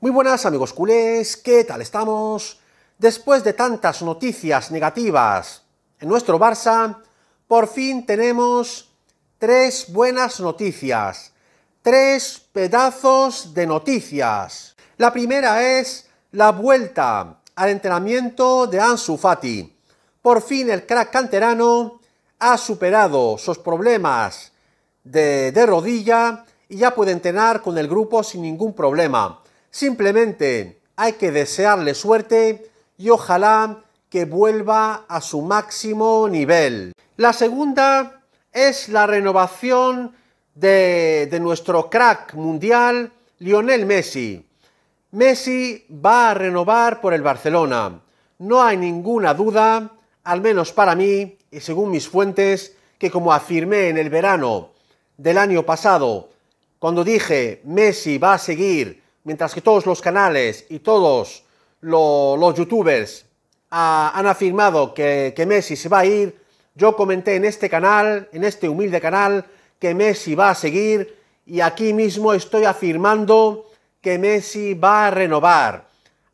Muy buenas amigos culés, ¿qué tal estamos? Después de tantas noticias negativas en nuestro Barça, por fin tenemos tres buenas noticias, tres pedazos de noticias. La primera es la vuelta al entrenamiento de Ansu Fati. Por fin el crack canterano ha superado sus problemas de, de rodilla y ya puede entrenar con el grupo sin ningún problema. Simplemente hay que desearle suerte y ojalá que vuelva a su máximo nivel. La segunda es la renovación de, nuestro crack mundial, Lionel Messi. Messi va a renovar por el Barcelona. No hay ninguna duda, al menos para mí y según mis fuentes, que como afirmé en el verano del año pasado, cuando dije Messi va a seguir mientras que todos los canales y todos los youtubers ah, han afirmado que, que Messi se va a ir, yo comenté en este canal, en este humilde canal, que Messi va a seguir y aquí mismo estoy afirmando que Messi va a renovar.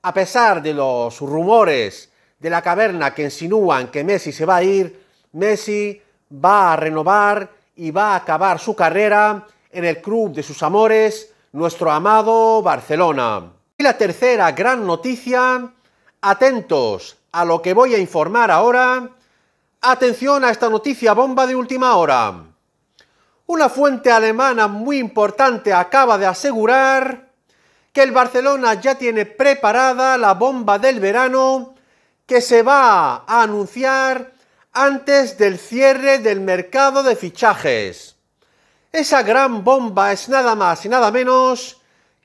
A pesar de los rumores de la caverna que insinúan que Messi se va a ir, Messi va a renovar y va a acabar su carrera en el club de sus amores nuestro amado Barcelona. Y la tercera gran noticia, atentos a lo que voy a informar ahora, atención a esta noticia bomba de última hora. Una fuente alemana muy importante acaba de asegurar que el Barcelona ya tiene preparada la bomba del verano que se va a anunciar antes del cierre del mercado de fichajes. Esa gran bomba es nada más y nada menos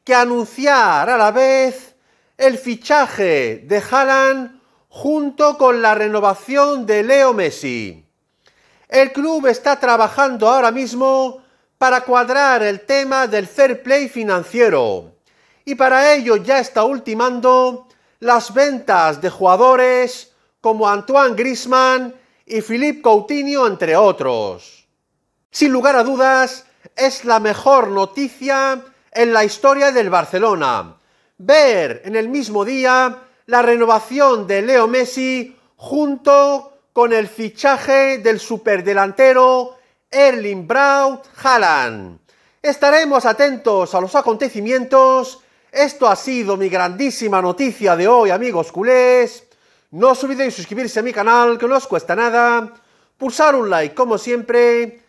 que anunciar a la vez el fichaje de Haaland junto con la renovación de Leo Messi. El club está trabajando ahora mismo para cuadrar el tema del fair play financiero y para ello ya está ultimando las ventas de jugadores como Antoine Griezmann y Philippe Coutinho, entre otros. Sin lugar a dudas, es la mejor noticia en la historia del Barcelona. Ver en el mismo día la renovación de Leo Messi junto con el fichaje del superdelantero Erling Braut Haaland. Estaremos atentos a los acontecimientos. Esto ha sido mi grandísima noticia de hoy, amigos culés. No os olvidéis suscribirse a mi canal, que no os cuesta nada. Pulsar un like, como siempre